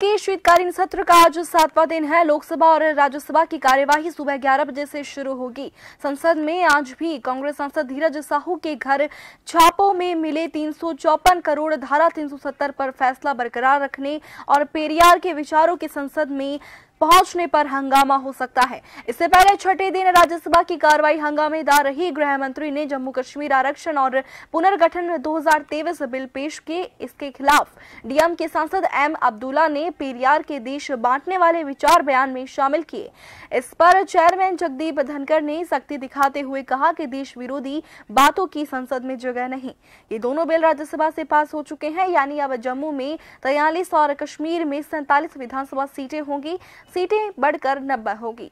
के शीतकालीन सत्र का आज सातवां दिन है लोकसभा और राज्यसभा की कार्यवाही सुबह 11 बजे से शुरू होगी संसद में आज भी कांग्रेस सांसद धीरज साहू के घर छापों में मिले तीन करोड़ धारा 370 पर फैसला बरकरार रखने और पेरियार के विचारों के संसद में पहुंचने पर हंगामा हो सकता है इससे पहले छठे दिन राज्यसभा की कार्रवाई हंगामेदार रही गृह मंत्री ने जम्मू कश्मीर आरक्षण और पुनर्गठन 2023 बिल पेश किए इसके खिलाफ डीएम के सांसद एम अब्दुल्ला ने पेरियार के देश बांटने वाले विचार बयान में शामिल किए इस पर चेयरमैन जगदीप धनकर ने सख्ती दिखाते हुए कहा कि देश विरोधी बातों की संसद में जगह नहीं ये दोनों बिल राज्यसभा से पास हो चुके हैं यानी अब जम्मू में तैयलीस और कश्मीर में सैतालीस विधानसभा सीटें होंगी सीटें बढ़कर नब्बे होगी